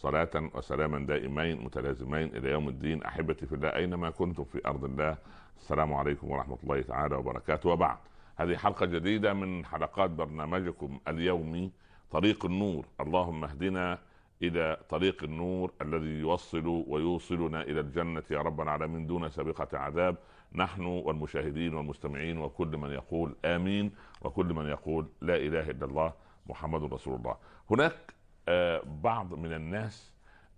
صلاة وسلاما دائمين متلازمين إلى يوم الدين أحبتي في الله أينما كنتم في أرض الله السلام عليكم ورحمة الله تعالى وبركاته وبعد هذه حلقة جديدة من حلقات برنامجكم اليومي طريق النور اللهم اهدنا إلى طريق النور الذي يوصل ويوصلنا إلى الجنة يا رب العالمين دون سابقة عذاب نحن والمشاهدين والمستمعين وكل من يقول آمين وكل من يقول لا إله إلا الله محمد رسول الله هناك آه، بعض من الناس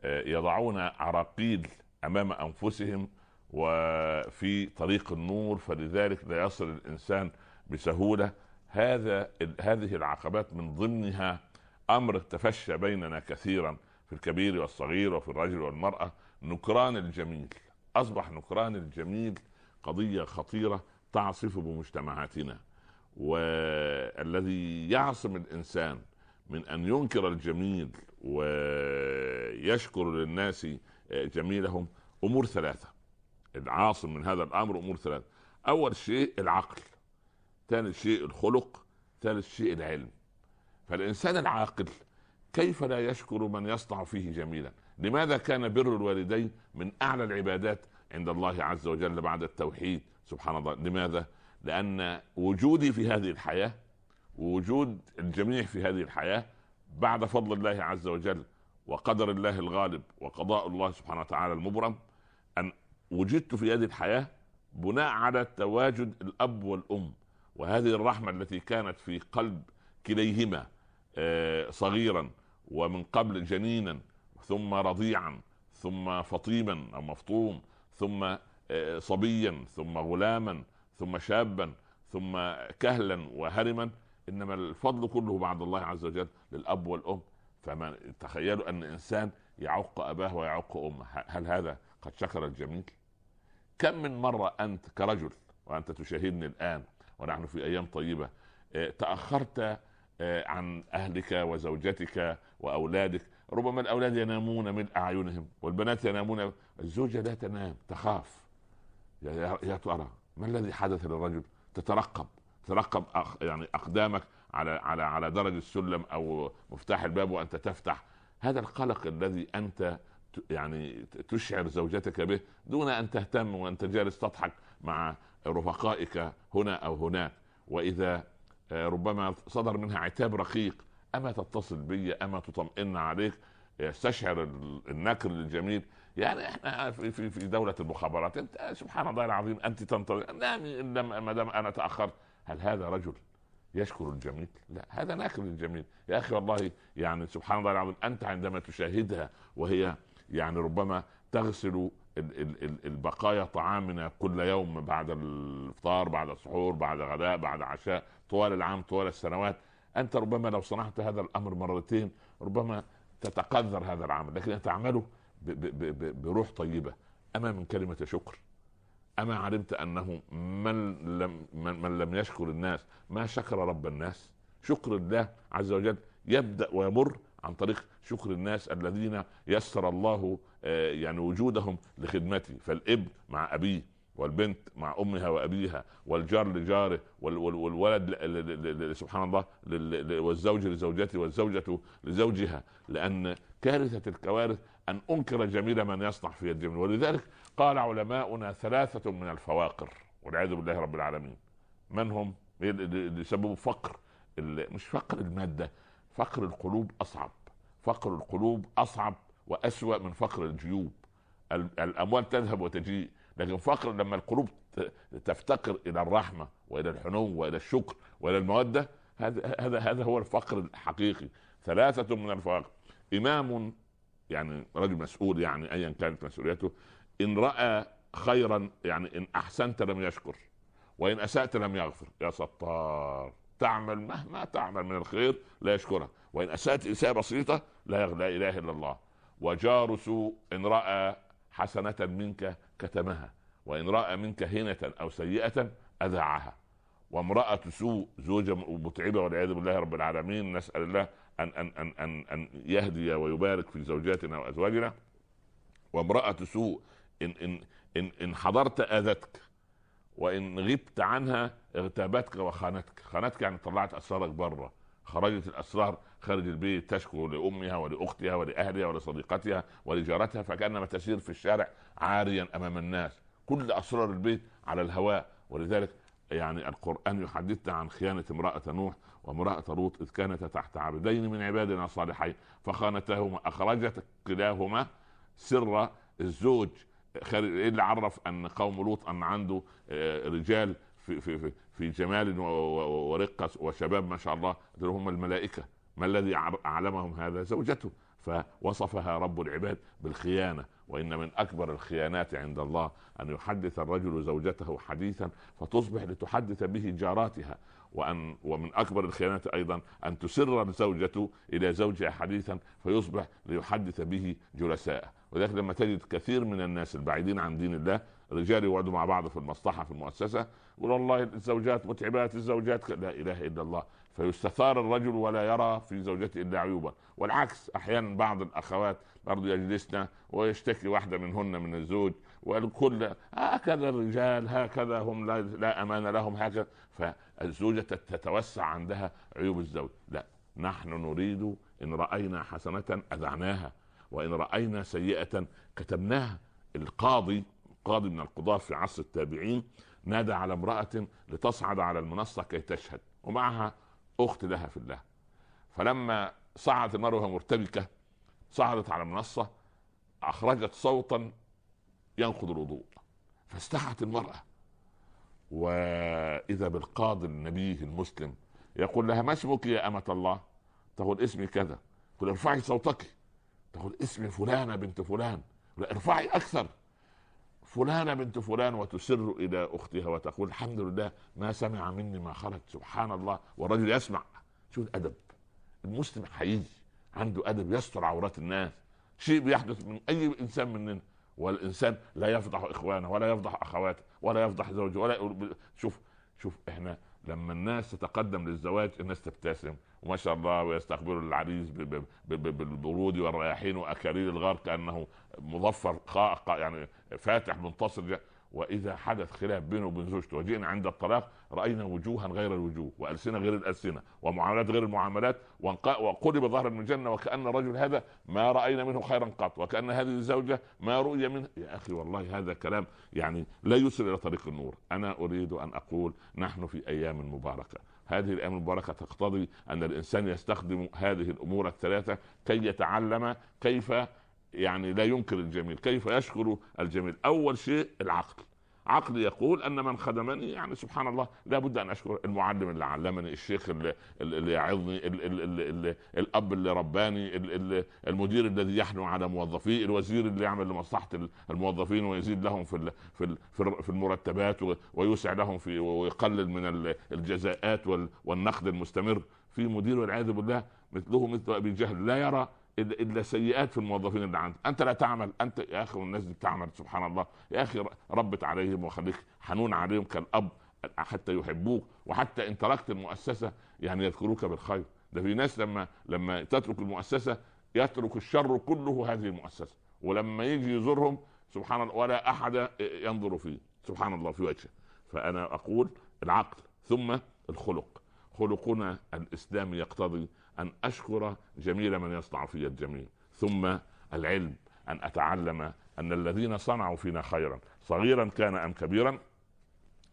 آه، يضعون عراقيل امام انفسهم وفي طريق النور فلذلك لا يصل الانسان بسهوله هذا هذه العقبات من ضمنها امر تفشى بيننا كثيرا في الكبير والصغير وفي الرجل والمراه نكران الجميل اصبح نكران الجميل قضيه خطيره تعصف بمجتمعاتنا والذي يعصم الانسان من ان ينكر الجميل ويشكر للناس آه، جميلهم امور ثلاثه العاصم من هذا الامر امور ثلاثه اول شيء العقل ثاني شيء الخلق ثالث شيء العلم فالانسان العاقل كيف لا يشكر من يصنع فيه جميلا لماذا كان بر الوالدين من اعلى العبادات عند الله عز وجل بعد التوحيد سبحان الله لماذا لان وجودي في هذه الحياه ووجود الجميع في هذه الحياه بعد فضل الله عز وجل وقدر الله الغالب وقضاء الله سبحانه وتعالى المبرم ان وجدت في هذه الحياه بناء على تواجد الاب والام وهذه الرحمه التي كانت في قلب كليهما آه، صغيرا ومن قبل جنينا ثم رضيعا ثم فطيما او مفطوم ثم آه، صبيا ثم غلاما ثم شابا ثم كهلا وهرما انما الفضل كله بعد الله عز وجل للاب والام فما تخيلوا ان انسان يعق اباه ويعق امه هل هذا قد شكر الجميل كم من مره انت كرجل وانت تشاهدني الان ونحن في ايام طيبه آه، تاخرت آه، عن اهلك وزوجتك واولادك ربما الاولاد ينامون من اعينهم والبنات ينامون الزوجه لا تنام تخاف يا ترى ما الذي حدث للرجل تترقب ترقب أخ يعني اقدامك على على على درج السلم او مفتاح الباب وانت تفتح هذا القلق الذي انت يعني تشعر زوجتك به دون ان تهتم وانت جالس تضحك مع رفقائك هنا او هناك واذا آه، ربما صدر منها عتاب رقيق اما تتصل بي اما تطمئن عليك يستشعر النكر الجميل يعني احنا في في دوله المخابرات انت سبحان الله العظيم انت تنتظر نامي ما دام انا تاخرت هل هذا رجل يشكر الجميل لا هذا ناكر الجميل يا أخي والله يعني سبحان الله العظيم أنت عندما تشاهدها وهي يعني ربما تغسل البقايا طعامنا كل يوم بعد الافطار بعد السحور بعد غداء بعد عشاء طوال العام طوال السنوات انت ربما لو صنعت هذا الامر مرتين ربما تتقذر هذا العمل لكن تعمله بروح طيبه اما من كلمه شكر اما علمت انه من لم من, من لم يشكر الناس ما شكر رب الناس شكر الله عز وجل يبدا ويمر عن طريق شكر الناس الذين يسر الله آه، يعني وجودهم لخدمته فالابن مع ابيه والبنت مع امها وابيها والجار لجاره والولد سبحان الله والزوج لزوجته والزوجه لزوجها لان كارثه الكوارث ان انكر جميل من يصنع في يد ولذلك قال علماؤنا ثلاثه من الفواقر والعياذ بالله رب العالمين من هم؟ اللي سببوا فقر مش فقر الماده فقر القلوب اصعب فقر القلوب اصعب واسوا من فقر الجيوب الاموال تذهب وتجيء لكن فقر لما القلوب تفتقر الى الرحمه والى الحنو والى الشكر والى الموده هذا هذا هذا هو الفقر الحقيقي ثلاثه من الفقر امام يعني رجل مسؤول يعني ايا كانت مسؤوليته ان راى خيرا يعني ان احسنت لم يشكر وان اسات لم يغفر يا ستار تعمل مهما تعمل من الخير لا يشكرها وان اسات اساءه بسيطه لا لا اله الا الله وجار سوء ان راى حسنه منك كتمها وان راى منك هنه او سيئه اذاعها وامراه سوء زوجه متعبه والعياذ بالله رب العالمين نسال الله ان ان ان ان ان يهدي ويبارك في زوجاتنا وازواجنا وامراه سوء ان ان ان ان حضرت اذتك وان غبت عنها اغتابتك وخانتك خانتك يعني طلعت اسرارك بره خرجت الاسرار خارج البيت تشكو لامها ولاختها ولاهلها ولصديقتها ولجارتها فكانما تسير في الشارع عاريا امام الناس كل اسرار البيت على الهواء ولذلك يعني القرآن يحدثنا عن خيانة امرأة نوح وامرأة لوط إذ كانتا تحت عبدين من عبادنا الصالحين فخانتهما أخرجت كلاهما سر الزوج ايه اللي عرف ان قوم لوط ان عنده آه، رجال في في في في جمال ورقه وشباب ما شاء الله هم الملائكه ما الذي اعلمهم هذا زوجته فوصفها رب العباد بالخيانه وان من اكبر الخيانات عند الله ان يحدث الرجل زوجته حديثا فتصبح لتحدث به جاراتها وان ومن اكبر الخيانات ايضا ان تسر الزوجه الى زوجها حديثا فيصبح ليحدث به جلساءه ولذلك لما تجد كثير من الناس البعيدين عن دين الله رجال يقعدوا مع بعض في المصلحه في المؤسسه يقول والله الزوجات متعبات الزوجات لا اله الا الله فيستثار الرجل ولا يرى في زوجته الا عيوبا والعكس احيانا بعض الاخوات برضه يجلسن ويشتكي واحده منهن من الزوج والكل هكذا الرجال هكذا هم لا, لا امان لهم هكذا فالزوجه تتوسع عندها عيوب الزوج لا نحن نريد ان راينا حسنه اذعناها وان راينا سيئه كتبناها القاضي قاضي من القضاة في عصر التابعين نادى على امرأة لتصعد على المنصة كي تشهد ومعها أخت لها في الله فلما صعدت المرأة مرتبكة صعدت على منصه اخرجت صوتا ينقض الوضوء فاستحت المراه واذا بالقاضي النبي المسلم يقول لها ما اسمك يا امه الله تقول اسمي كذا يقول ارفعي صوتك تقول اسمي فلانه بنت فلان ارفعي اكثر فلانة بنت فلان وتسر إلى أختها وتقول الحمد لله ما سمع مني ما خرج سبحان الله والرجل يسمع شوف الأدب المسلم حقيقي عنده ادب يستر عورات الناس شيء بيحدث من اي انسان مننا والانسان لا يفضح اخوانه ولا يفضح اخواته ولا يفضح زوجه ولا شوف شوف احنا لما الناس تتقدم للزواج الناس تبتسم وما شاء الله ويستقبلوا العريس بالبرود والرياحين واكاليل الغار كانه مظفر يعني فاتح منتصر واذا حدث خلاف بينه وبين زوجته وجئنا عند الطلاق راينا وجوها غير الوجوه والسنه غير الالسنه ومعاملات غير المعاملات وقلب ظهر من الجنه وكان الرجل هذا ما راينا منه خيرا قط وكان هذه الزوجه ما رؤي منه يا اخي والله هذا كلام يعني لا يسر الى طريق النور انا اريد ان اقول نحن في ايام مباركه هذه الايام المباركه تقتضي ان الانسان يستخدم هذه الامور الثلاثه كي يتعلم كيف يعني لا ينكر الجميل كيف يشكر الجميل أول شيء العقل عقلي يقول ان من خدمني يعني سبحان الله لابد ان اشكر المعلم اللي علمني الشيخ اللي, اللي يعظني اللي اللي اللي الاب اللي رباني اللي المدير الذي يحنو على موظفيه الوزير اللي يعمل لمصلحه الموظفين ويزيد لهم في في في المرتبات ويوسع لهم في ويقلل من الجزاءات والنقد المستمر في مدير والعياذ بالله مثله مثل ابي جهل لا يرى الا سيئات في الموظفين اللي عندك انت لا تعمل انت يا اخي والناس دي بتعمل سبحان الله يا اخي ربت عليهم وخليك حنون عليهم كالاب حتى يحبوك وحتى ان تركت المؤسسه يعني يذكروك بالخير ده في ناس لما لما تترك المؤسسه يترك الشر كله هذه المؤسسه ولما يجي يزورهم سبحان الله ولا احد ينظر فيه سبحان الله في وجهه فانا اقول العقل ثم الخلق خلقنا الاسلامي يقتضي ان اشكر جميل من يصنع في الجميل ثم العلم ان اتعلم ان الذين صنعوا فينا خيرا صغيرا كان ام كبيرا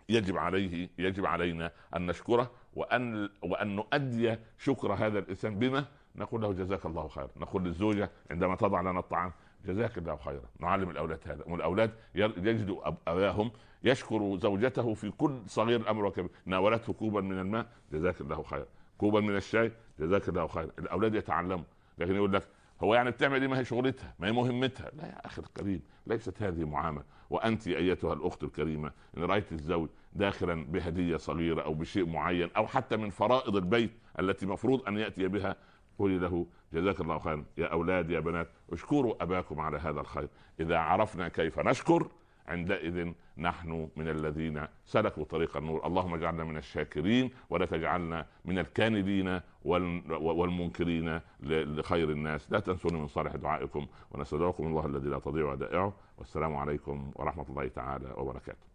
يجب عليه يجب علينا ان نشكره وان وان نؤدي شكر هذا الانسان بما نقول له جزاك الله خيرا نقول للزوجه عندما تضع لنا الطعام جزاك الله خيرا نعلم الاولاد هذا والاولاد يجدوا اباهم يشكر زوجته في كل صغير امر وكبير ناولته كوبا من الماء جزاك الله خيرا كوبا من الشاي جزاك الله خيرا الاولاد يتعلموا لكن يقول لك هو يعني بتعمل ايه ما هي شغلتها ما هي مهمتها لا يا اخي الكريم ليست هذه معامله وانت ايتها الاخت الكريمه ان رايت الزوج داخلا بهديه صغيره او بشيء معين او حتى من فرائض البيت التي مفروض ان ياتي بها قولي له جزاك الله خيرا يا اولاد يا بنات اشكروا اباكم على هذا الخير اذا عرفنا كيف نشكر عندئذ نحن من الذين سلكوا طريق النور اللهم اجعلنا من الشاكرين ولا تجعلنا من الكاندين والمنكرين لخير الناس لا تنسوني من صالح دعائكم ونستودعكم الله الذي لا تضيع ودائعه والسلام عليكم ورحمه الله تعالى وبركاته